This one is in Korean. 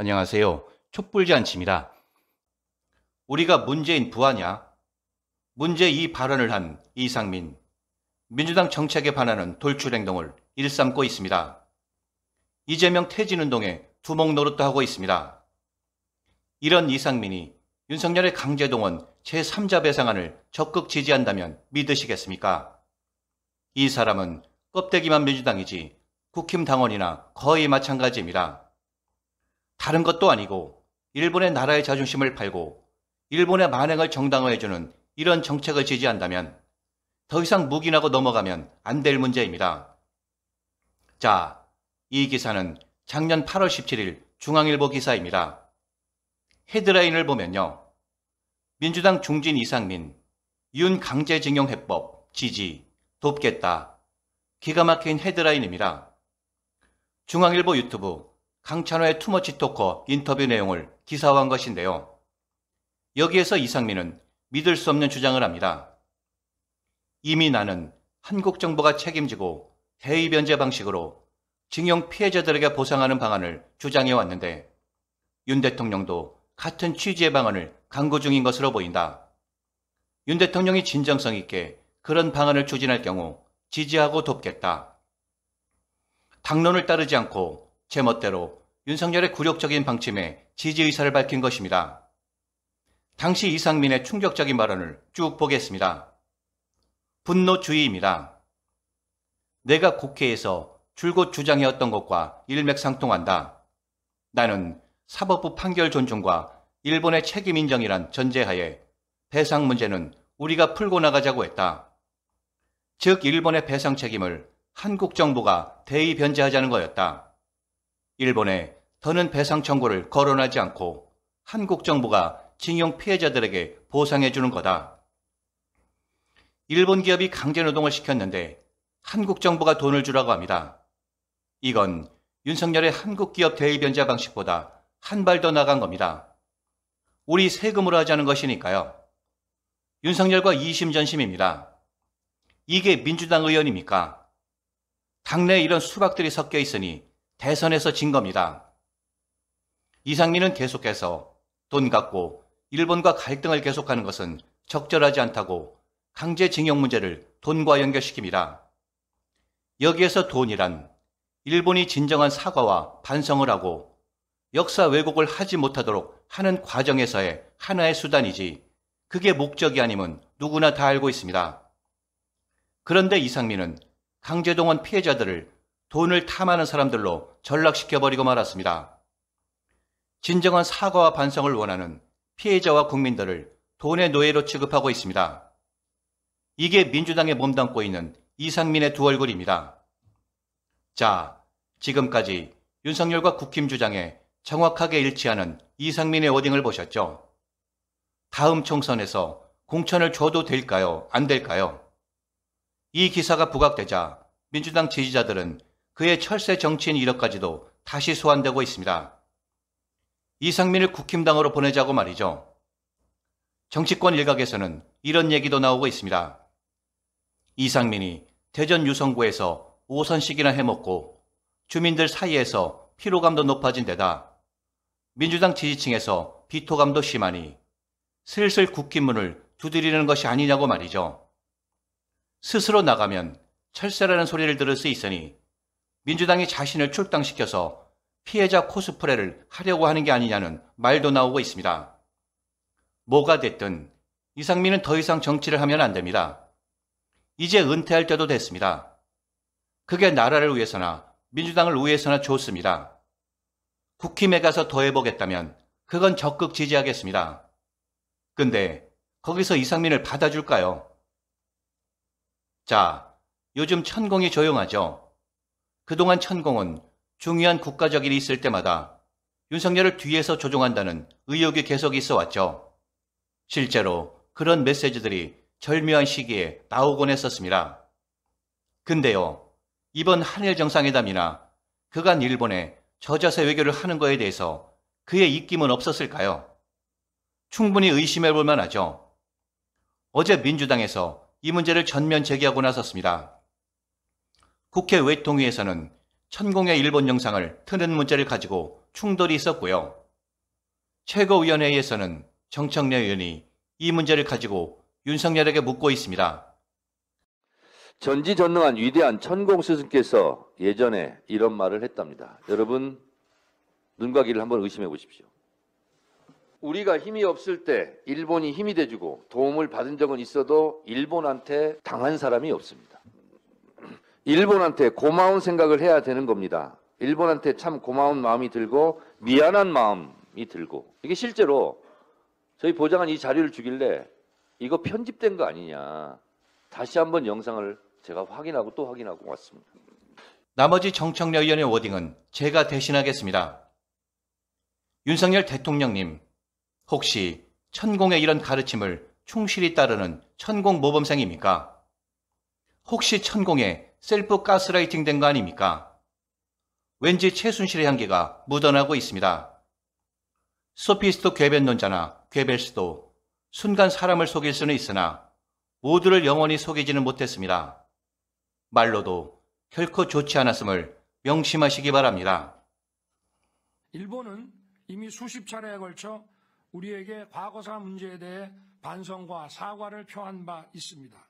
안녕하세요. 촛불잔치입니다. 우리가 문재인 부하냐? 문제 이 발언을 한 이상민. 민주당 정책에 반하는 돌출행동을 일삼고 있습니다. 이재명 퇴진운동에 두목 노릇도 하고 있습니다. 이런 이상민이 윤석열의 강제동원 제3자 배상안을 적극 지지한다면 믿으시겠습니까? 이 사람은 껍데기만 민주당이지 국힘 당원이나 거의 마찬가지입니다. 다른 것도 아니고 일본의 나라의 자존심을 팔고 일본의 만행을 정당화해주는 이런 정책을 지지한다면 더 이상 묵인하고 넘어가면 안 될 문제입니다. 자, 이 기사는 작년 8월 17일 중앙일보 기사입니다. 헤드라인을 보면요. 민주당 중진 이상민, 윤 강제징용 해법, 지지, 돕겠다. 기가 막힌 헤드라인입니다. 중앙일보 유튜브 강찬호의 투머치 토커 어, 인터뷰 내용을 기사화한 것인데요. 여기에서 이상민은 믿을 수 없는 주장을 합니다. 이미 나는 한국 정부가 책임지고 대의 변제 방식으로 징용 피해자들에게 보상하는 방안을 주장해 왔는데 윤 대통령도 같은 취지의 방안을 강구 중인 것으로 보인다. 윤 대통령이 진정성 있게 그런 방안을 추진할 경우 지지하고 돕겠다. 당론을 따르지 않고 제멋대로 윤석열의 굴욕적인 방침에 지지 의사를 밝힌 것입니다. 당시 이상민의 충격적인 발언을 쭉 보겠습니다. 분노주의입니다. 내가 국회에서 줄곧 주장해왔던 것과 일맥상통한다. 나는 사법부 판결 존중과 일본의 책임 인정이란 전제하에 배상 문제는 우리가 풀고 나가자고 했다. 즉 일본의 배상 책임을 한국 정부가 대의 변제하자는 거였다. 일본에 더는 배상 청구를 거론하지 않고 한국 정부가 징용 피해자들에게 보상해 주는 거다. 일본 기업이 강제노동을 시켰는데 한국 정부가 돈을 주라고 합니다. 이건 윤석열의 한국 기업 대일 변제 방식보다 한 발 더 나간 겁니다. 우리 세금으로 하자는 것이니까요. 윤석열과 이심전심입니다. 이게 민주당 의원입니까? 당내에 이런 수박들이 섞여 있으니 대선에서 진 겁니다. 이상민은 계속해서 돈 갖고 일본과 갈등을 계속하는 것은 적절하지 않다고 강제징용 문제를 돈과 연결시킵니다. 여기에서 돈이란 일본이 진정한 사과와 반성을 하고 역사 왜곡을 하지 못하도록 하는 과정에서의 하나의 수단이지 그게 목적이 아님은 누구나 다 알고 있습니다. 그런데 이상민은 강제동원 피해자들을 돈을 탐하는 사람들로 전락시켜버리고 말았습니다. 진정한 사과와 반성을 원하는 피해자와 국민들을 돈의 노예로 취급하고 있습니다. 이게 민주당에 몸담고 있는 이상민의 두 얼굴입니다. 자, 지금까지 윤석열과 국힘 주장에 정확하게 일치하는 이상민의 워딩을 보셨죠? 다음 총선에서 공천을 줘도 될까요? 안 될까요? 이 기사가 부각되자 민주당 지지자들은 그의 철새 정치인 이력까지도 다시 소환되고 있습니다. 이상민을 국힘당으로 보내자고 말이죠. 정치권 일각에서는 이런 얘기도 나오고 있습니다. 이상민이 대전 유성구에서 5선씩이나 해먹고 주민들 사이에서 피로감도 높아진 데다 민주당 지지층에서 비토감도 심하니 슬슬 국힘문을 두드리는 것이 아니냐고 말이죠. 스스로 나가면 철새라는 소리를 들을 수 있으니 민주당이 자신을 출당시켜서 피해자 코스프레를 하려고 하는 게 아니냐는 말도 나오고 있습니다. 뭐가 됐든 이상민은 더 이상 정치를 하면 안 됩니다. 이제 은퇴할 때도 됐습니다. 그게 나라를 위해서나 민주당을 위해서나 좋습니다. 국힘에 가서 더 해보겠다면 그건 적극 지지하겠습니다. 근데 거기서 이상민을 받아줄까요? 자, 요즘 천공이 조용하죠? 그동안 천공은 중요한 국가적 일이 있을 때마다 윤석열을 뒤에서 조종한다는 의혹이 계속 있어 왔죠. 실제로 그런 메시지들이 절묘한 시기에 나오곤 했었습니다. 근데요, 이번 한일 정상회담이나 그간 일본에 저자세 외교를 하는 거에 대해서 그의 입김은 없었을까요? 충분히 의심해 볼 만하죠. 어제 민주당에서 이 문제를 전면 제기하고 나섰습니다. 국회 외통위에서는 천공의 일본 영상을 트는 문제를 가지고 충돌이 있었고요. 최고위원회에서는 정청래 의원이 이 문제를 가지고 윤석열에게 묻고 있습니다. 전지전능한 위대한 천공 스승께서 예전에 이런 말을 했답니다. 여러분 눈과 귀를 한번 의심해 보십시오. 우리가 힘이 없을 때 일본이 힘이 돼주고 도움을 받은 적은 있어도 일본한테 당한 사람이 없습니다. 일본한테 고마운 생각을 해야 되는 겁니다. 일본한테 참 고마운 마음이 들고 미안한 마음이 들고 이게 실제로 저희 보장한 이 자료를 주길래 이거 편집된 거 아니냐 다시 한번 영상을 제가 확인하고 또 확인하고 왔습니다. 나머지 정청래 의원의 워딩은 제가 대신하겠습니다. 윤석열 대통령님, 혹시 천공의 이런 가르침을 충실히 따르는 천공 모범생입니까? 혹시 천공의 셀프 가스라이팅 된 거 아닙니까? 왠지 최순실의 향기가 묻어나고 있습니다. 소피스트 괴변론자나 괴벨스도 순간 사람을 속일 수는 있으나 모두를 영원히 속이지는 못했습니다. 말로도 결코 좋지 않았음을 명심하시기 바랍니다. 일본은 이미 수십 차례에 걸쳐 우리에게 과거사 문제에 대해 반성과 사과를 표한 바 있습니다.